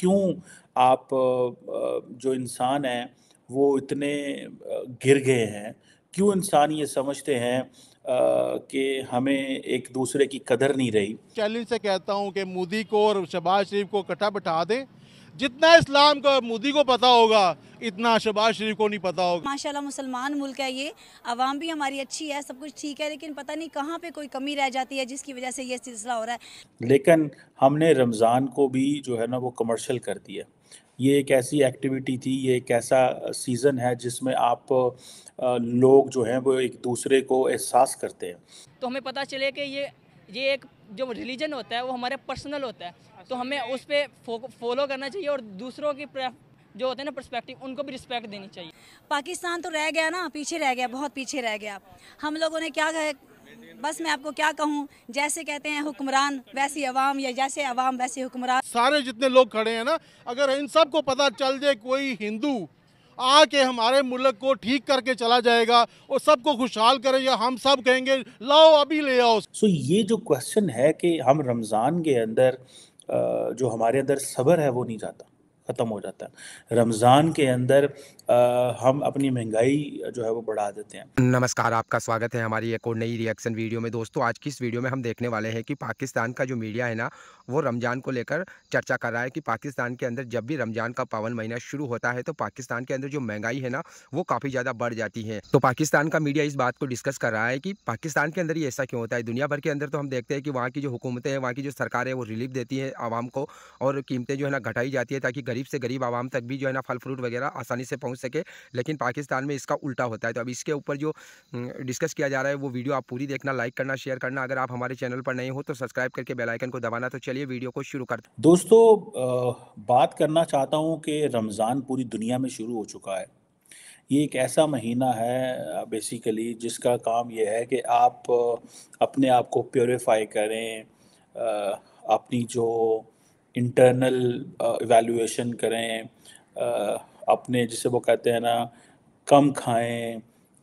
क्यों आप जो इंसान हैं वो इतने गिर गए हैं क्यों इंसान ये समझते हैं कि हमें एक दूसरे की कदर नहीं रही चैलेंज से कहता हूँ कि मोदी को और शहबाज शरीफ को कटा बैठा दें जितना इस्लाम का मोदी को पता होगा इतना शहबाज शरीफ को नहीं पता होगा माशाल्लाह मुसलमान मुल्क है ये आवाम भी हमारी अच्छी है सब कुछ ठीक है लेकिन पता नहीं कहाँ पे कोई कमी रह जाती है जिसकी वजह से ये सिलसिला हो रहा है लेकिन हमने रमज़ान को भी जो है ना वो कमर्शल कर दिया ये एक ऐसी एक्टिविटी थी ये एक ऐसा सीज़न है जिसमें आप लोग जो हैं वो एक दूसरे को एहसास करते हैं तो हमें पता चले कि ये ये एक जो रिलीजन होता है वो हमारे पर्सनल होता है तो अच्छा। हमें उस पर फॉलो करना चाहिए और दूसरों की जो होते हैं ना परस्पेक्टिव उनको भी रिस्पेक्ट देनी चाहिए पाकिस्तान तो रह गया ना पीछे रह गया बहुत पीछे रह गया हम लोगों ने क्या बस मैं आपको क्या कहूँ जैसे कहते हैं हुक्मरान वैसी अवाम या जैसे अवाम वैसे हुक्मरान सारे जितने लोग खड़े हैं ना अगर इन सब को पता चल जाए कोई हिंदू आके हमारे मुल्क को ठीक करके चला जाएगा और सबको खुशहाल करेगा हम सब कहेंगे लाओ अभी ले आओ सो so, ये जो क्वेश्चन है कि हम रमज़ान के अंदर जो हमारे अंदर सब्र है वो नहीं जाता ख़त्म हो जाता है रमज़ान के अंदर हम अपनी महंगाई जो है वो बढ़ा देते हैं नमस्कार आपका स्वागत है हमारी एक और नई रिएक्शन वीडियो में दोस्तों आज की इस वीडियो में हम देखने वाले हैं कि पाकिस्तान का जो मीडिया है ना वो रमज़ान को लेकर चर्चा कर रहा है कि पाकिस्तान के अंदर जब भी रमज़ान का पावन महीना शुरू होता है तो पाकिस्तान के अंदर जो महंगाई है ना वो काफ़ी ज़्यादा बढ़ जाती है तो पाकिस्तान का मीडिया इस बात को डिस्कस कर रहा है कि पाकिस्तान के अंदर ये ऐसा क्यों होता है दुनिया भर के अंदर तो हम देखते हैं कि वहाँ की जो हुकूमतें हैं वहाँ की जो सरकार है वो रिलीफ देती है आवाम को और कीमतें जो है ना घटाई जाती है ताकि गरीब से गरीब आवाम तक भी जो है ना फल फ्रूट वगैरह आसानी से पहुंच पहुँच सके लेकिन पाकिस्तान में इसका उल्टा होता है तो अब इसके ऊपर जो डिस्कस किया जा रहा है वो वीडियो आप पूरी देखना लाइक करना शेयर करना अगर आप हमारे चैनल पर नए हो तो सब्सक्राइब करके बेलाइकन को दबाना तो चलिए वीडियो को शुरू करते दोस्तों बात करना चाहता हूँ कि रमज़ान पूरी दुनिया में शुरू हो चुका है ये एक ऐसा महीना है बेसिकली जिसका काम यह है कि आप अपने आप को प्योरीफाई करें अपनी जो इंटरनल इवेलुएशन करें अपने जिसे वो कहते हैं ना कम खाएं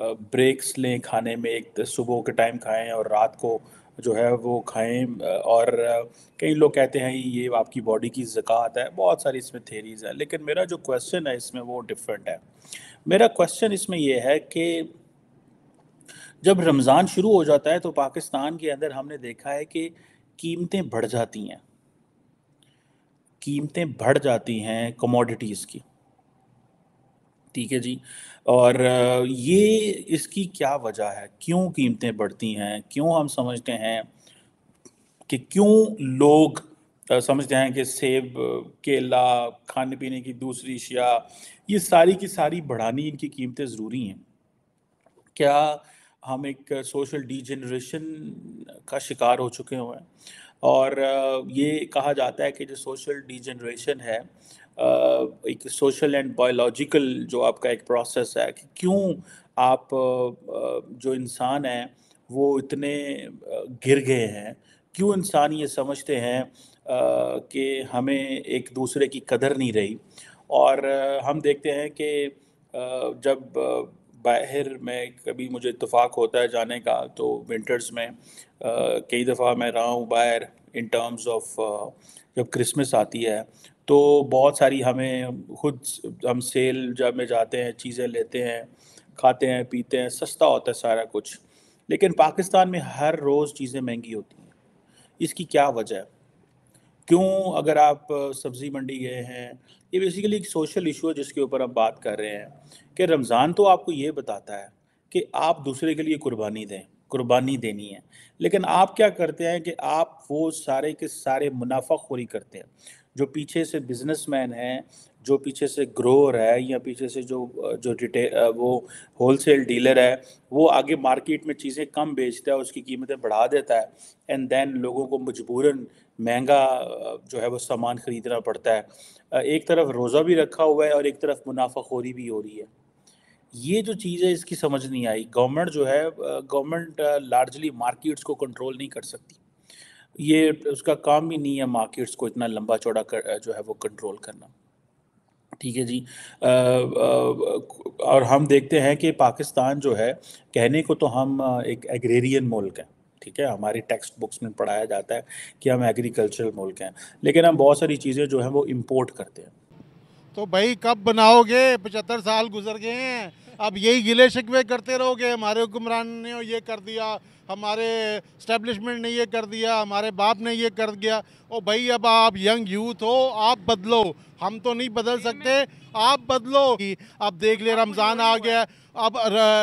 ब्रेक्स लें खाने में एक तो सुबह के टाइम खाएं और रात को जो है वो खाएं और कई लोग कहते हैं ये आपकी बॉडी की ज़कात है बहुत सारी इसमें थेरीज हैं लेकिन मेरा जो क्वेश्चन है इसमें वो डिफरेंट है मेरा क्वेश्चन इसमें ये है कि जब रमज़ान शुरू हो जाता है तो पाकिस्तान के अंदर हमने देखा है कि कीमतें बढ़ जाती हैं कीमतें बढ़ जाती हैं कमोडिटीज़ की ठीक है जी और ये इसकी क्या वजह है क्यों कीमतें बढ़ती हैं क्यों हम समझते हैं कि क्यों लोग समझते हैं कि सेब केला खाने पीने की दूसरी अशिया ये सारी की सारी बढ़ानी इनकी कीमतें ज़रूरी हैं क्या हम एक सोशल डीजनरेशन का शिकार हो चुके हुए हैं और ये कहा जाता है कि जो सोशल डीजनरेशन है एक सोशल एंड बायोलॉजिकल जो आपका एक प्रोसेस है कि क्यों आप जो इंसान हैं वो इतने गिर गए हैं क्यों इंसान ये समझते हैं कि हमें एक दूसरे की कदर नहीं रही और हम देखते हैं कि जब बाहर में कभी मुझे इतफाक़ होता है जाने का तो विंटर्स में कई दफ़ा मैं रहा हूँ बाहर इन टर्म्स ऑफ जब क्रिसमस आती है तो बहुत सारी हमें खुद हम सेल जब में जाते हैं चीज़ें लेते हैं खाते हैं पीते हैं सस्ता होता है सारा कुछ लेकिन पाकिस्तान में हर रोज़ चीज़ें महंगी होती हैं इसकी क्या वजह है क्यों अगर आप सब्ज़ी मंडी गए हैं ये बेसिकली एक सोशल इशू है जिसके ऊपर आप बात कर रहे हैं कि रमज़ान तो आपको ये बताता है कि आप दूसरे के लिए कुर्बानी दें कुर्बानी देनी है लेकिन आप क्या करते हैं कि आप वो सारे के सारे मुनाफा खोरी करते हैं जो पीछे से बिजनेसमैन हैं जो पीछे से ग्रोअर है या पीछे से जो जो रिटे वो होलसेल डीलर है वो आगे मार्केट में चीज़ें कम बेचता है उसकी कीमतें बढ़ा देता है एंड देन लोगों को मजबूरन महंगा जो है वो सामान ख़रीदना पड़ता है एक तरफ रोज़ा भी रखा हुआ है और एक तरफ मुनाफाखोरी भी हो रही है ये जो चीज़ है इसकी समझ नहीं आई गवर्नमेंट जो है गवर्नमेंट लार्जली मार्केट्स को कंट्रोल नहीं कर सकती ये उसका काम ही नहीं है मार्केट्स को इतना लंबा चौड़ा कर जो है वो कंट्रोल करना ठीक है जी आ, आ, और हम देखते हैं कि पाकिस्तान जो है कहने को तो हम एक एग्रेरियन मुल्क हैं ठीक है हमारी टेक्स्ट बुक्स में पढ़ाया जाता है कि हम एग्रीकल्चरल मुल्क हैं लेकिन हम बहुत सारी चीज़ें जो हैं वो इम्पोर्ट करते हैं तो भाई कब बनाओगे पचहत्तर साल गुजर गए हैं अब यही गिले शिकवे करते रहोगे हमारे हुक्मरान ने ये कर दिया हमारे स्टैब्लिशमेंट ने ये कर दिया हमारे बाप ने ये कर दिया ओ भाई अब आप यंग यूथ हो आप बदलो हम तो नहीं बदल सकते आप बदलो अब देख ले रमज़ान आ गया अब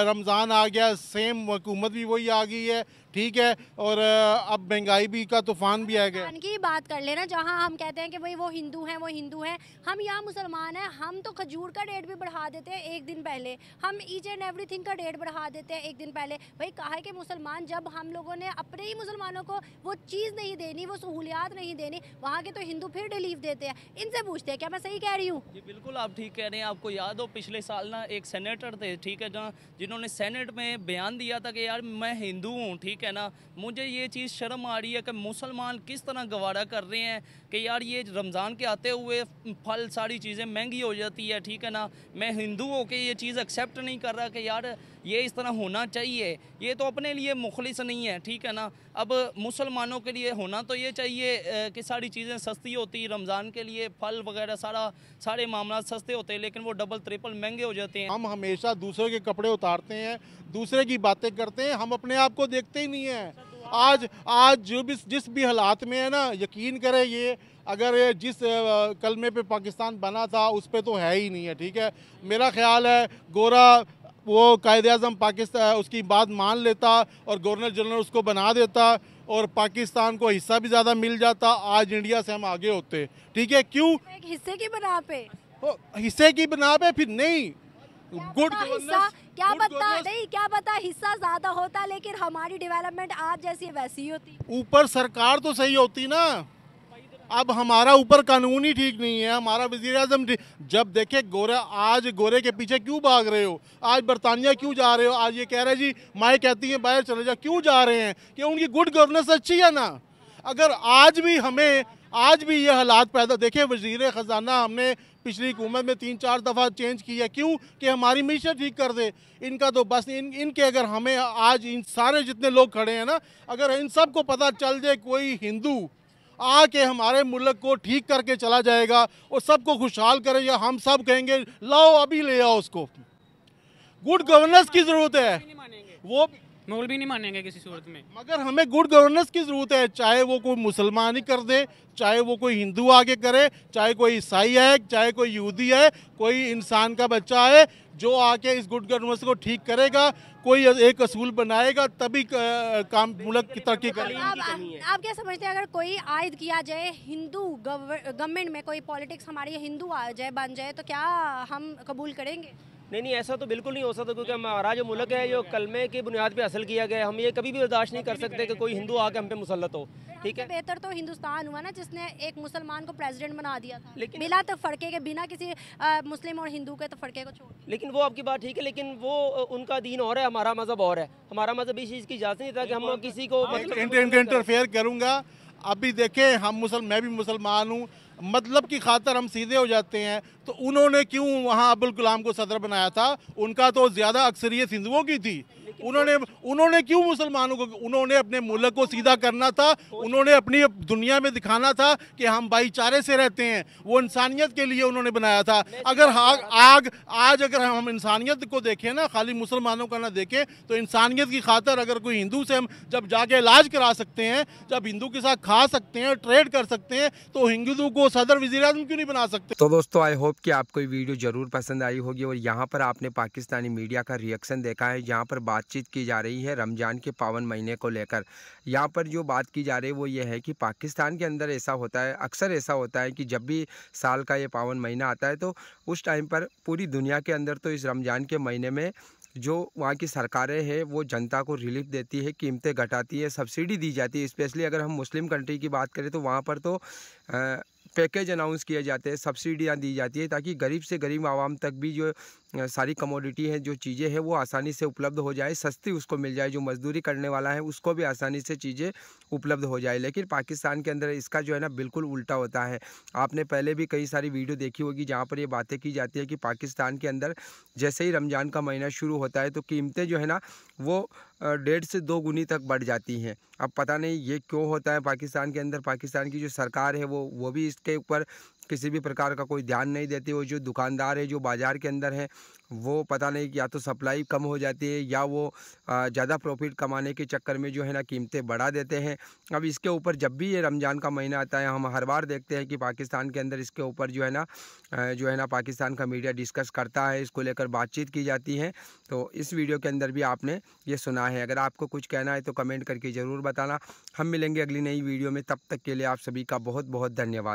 रमज़ान आ गया सेम हुकूमत भी वही आ गई है ठीक है और अब महंगाई भी का तूफान भी आ गया की बात कर लेना जहाँ हम कहते हैं कि भाई वो हिंदू हैं वो हिंदू हैं हम यहाँ मुसलमान हैं हम तो खजूर का डेट भी बढ़ा देते हैं एक दिन पहले हम ईच एंड थिंग का डेट बढ़ा देते हैं एक दिन पहले भाई कहा है कि मुसलमान जब हम लोगों ने अपने ही मुसलमानों को वो चीज़ नहीं देनी वो सहूलियात नहीं देनी वहाँ के तो हिंदू फिर रिलीफ देते हैं इनसे पूछते हैं क्या मैं सही कह रही हूँ जी बिल्कुल आप ठीक कह रहे हैं आपको याद हो पिछले साल ना एक सेनेटर थे ठीक है जहाँ जिन्होंने सेनेट में बयान दिया था कि यार मैं हिंदू हूँ ठीक है है ना मुझे ये चीज़ शर्म आ रही है कि मुसलमान किस तरह गवारा कर रहे हैं कि यार ये रमज़ान के आते हुए फल सारी चीज़ें महंगी हो जाती है ठीक है ना मैं हिंदू होकर ये चीज़ एक्सेप्ट नहीं कर रहा कि यार ये इस तरह होना चाहिए ये तो अपने लिए मुखलिस नहीं है ठीक है ना अब मुसलमानों के लिए होना तो ये चाहिए कि सारी चीज़ें सस्ती होती रमज़ान के लिए फल वगैरह सारा सारे मामला सस्ते होते हैं लेकिन वो डबल ट्रिपल महंगे हो जाते हैं हम हमेशा दूसरों के कपड़े उतारते हैं दूसरे की बातें करते हैं हम अपने आप को देखते ही नहीं नहीं है आज आज जो भी जिस भी हालात में है ना यकीन करें ये अगर ये जिस कलमे पे पाकिस्तान बना था उस पर तो है ही नहीं है ठीक है मेरा ख्याल है गोरा वो कायद अजम पाकिस्तान उसकी बात मान लेता और गवर्नर जनरल उसको बना देता और पाकिस्तान को हिस्सा भी ज़्यादा मिल जाता आज इंडिया से हम आगे होते ठीक है क्यों हिस्से की बना पे हिस्से की बना पे फिर नहीं गुड हिस्सा क्या बता नहीं क्या बता हिस्सा ज्यादा होता लेकिन हमारी डेवलपमेंट आज जैसी वैसी ही होती ऊपर सरकार तो सही होती ना अब हमारा ऊपर कानून ही ठीक नहीं है हमारा वजीर अजम जब देखे गोरा आज गोरे के पीछे क्यों भाग रहे हो आज बरतानिया क्यों जा रहे हो आज ये कह रहे जी माए कहती है बाहर चले जाओ क्यों जा रहे हैं कि उनकी गुड गवर्नेंस अच्छी है ना अगर आज भी हमें आज भी ये हालात पैदा देखे वजीर ख़जाना हमने पिछली हुकूमत में तीन चार दफ़ा चेंज किया क्यों कि हमारी मीशत ठीक कर दे इनका तो बस इन इनके अगर हमें आज इन सारे जितने लोग खड़े हैं ना अगर इन सब को पता चल जाए कोई हिंदू आके हमारे मुल्क को ठीक करके चला जाएगा और सबको खुशहाल करेगा हम सब कहेंगे लाओ अभी ले आओ उसको गुड गवर्नेंस की ज़रूरत है वो भी नहीं मानेंगे किसी सूरत में मगर हमें गुड गवर्नेंस की ज़रूरत है चाहे वो कोई मुसलमान ही कर दे चाहे वो कोई हिंदू आगे करे चाहे कोई ईसाई है चाहे कोई यहूदी है कोई इंसान का बच्चा है जो आके इस गुड गवर्नेंस को ठीक करेगा कोई एक असूल बनाएगा तभी काम मुल्क की तरक्की करेगा आप, आप, आप क्या समझते हैं अगर कोई आयद किया जाए हिंदू गवर्नमेंट में कोई पॉलिटिक्स हमारी हिंदू आ जाए बन जाए तो क्या हम कबूल करेंगे नहीं नहीं ऐसा तो बिल्कुल नहीं हो सकता क्योंकि हमारा जो मुल्क है जो कलमे की बुनियाद पर हासिल किया गया हम ये कभी भी बर्दाश्त नहीं कर सकते कि कोई हिंदू आके हम पे मुसलत हो ठीक है बेहतर तो हिंदुस्तान हुआ ना जिसने एक मुसलमान को प्रेसिडेंट बना दिया था लेकिन बिना तो फड़के के बिना किसी आ, मुस्लिम और हिंदू के तो फड़के को छोड़ लेकिन वो आपकी बात ठीक है लेकिन वो उनका दीन और है हमारा मजहब और है हमारा मजहब इस चीज़ की इजाज़त नहीं था कि हम किसी को हाँ, इंटरफेयर करूँगा अभी देखें हम मुसल मैं भी मुसलमान हूँ मतलब की खातर हम सीधे हो जाते हैं तो उन्होंने क्यों वहाँ अब्दुल कलाम को सदर बनाया था उनका तो ज़्यादा अक्सरियत हिंदुओं की थी उन्होंने उन्होंने क्यों मुसलमानों को उन्होंने अपने मुल्क को सीधा करना था उन्होंने अपनी दुनिया में दिखाना था कि हम भाईचारे से रहते हैं वो इंसानियत के लिए उन्होंने बनाया था अगर आग, आग आज अगर हम इंसानियत को देखें ना खाली मुसलमानों का ना देखें तो इंसानियत की खातर अगर कोई हिंदू से हम जब जाके इलाज करा सकते हैं जब हिंदू के साथ खा सकते हैं ट्रेड कर सकते हैं तो हिंदू को सदर वजी क्यों नहीं बना सकते तो दोस्तों आई होप कि आपको वीडियो जरूर पसंद आई होगी और यहाँ पर आपने पाकिस्तानी मीडिया का रिएक्शन देखा है यहाँ पर बातचीत बातचीत की जा रही है रमज़ान के पावन महीने को लेकर यहाँ पर जो बात की जा रही है वो ये है कि पाकिस्तान के अंदर ऐसा होता है अक्सर ऐसा होता है कि जब भी साल का ये पावन महीना आता है तो उस टाइम पर पूरी दुनिया के अंदर तो इस रमज़ान के महीने में जो वहाँ की सरकारें हैं वो जनता को रिलीफ देती है कीमतें घटाती है सब्सिडी दी जाती है स्पेशली अगर हम मुस्लिम कंट्री की बात करें तो वहाँ पर तो आ, पैकेज अनाउंस किए जाते हैं सब्सिडियाँ दी जाती है ताकि गरीब से गरीब आवाम तक भी जो सारी कमोडिटी है जो चीज़ें हैं वो आसानी से उपलब्ध हो जाए सस्ती उसको मिल जाए जो मजदूरी करने वाला है उसको भी आसानी से चीज़ें उपलब्ध हो जाए लेकिन पाकिस्तान के अंदर इसका जो है ना बिल्कुल उल्टा होता है आपने पहले भी कई सारी वीडियो देखी होगी जहाँ पर ये बातें की जाती है कि पाकिस्तान के अंदर जैसे ही रमज़ान का महीना शुरू होता है तो कीमतें जो है ना वो डेढ़ से दो गुनी तक बढ़ जाती हैं अब पता नहीं ये क्यों होता है पाकिस्तान के अंदर पाकिस्तान की जो सरकार है वो वो भी इसके ऊपर किसी भी प्रकार का कोई ध्यान नहीं देते वो जो दुकानदार है जो बाज़ार के अंदर है वो पता नहीं या तो सप्लाई कम हो जाती है या वो ज़्यादा प्रॉफिट कमाने के चक्कर में जो है ना कीमतें बढ़ा देते हैं अब इसके ऊपर जब भी ये रमज़ान का महीना आता है हम हर बार देखते हैं कि पाकिस्तान के अंदर इसके ऊपर जो है ना जो है ना पाकिस्तान का मीडिया डिस्कस करता है इसको लेकर बातचीत की जाती है तो इस वीडियो के अंदर भी आपने ये सुना है अगर आपको कुछ कहना है तो कमेंट करके ज़रूर बताना हम मिलेंगे अगली नई वीडियो में तब तक के लिए आप सभी का बहुत बहुत धन्यवाद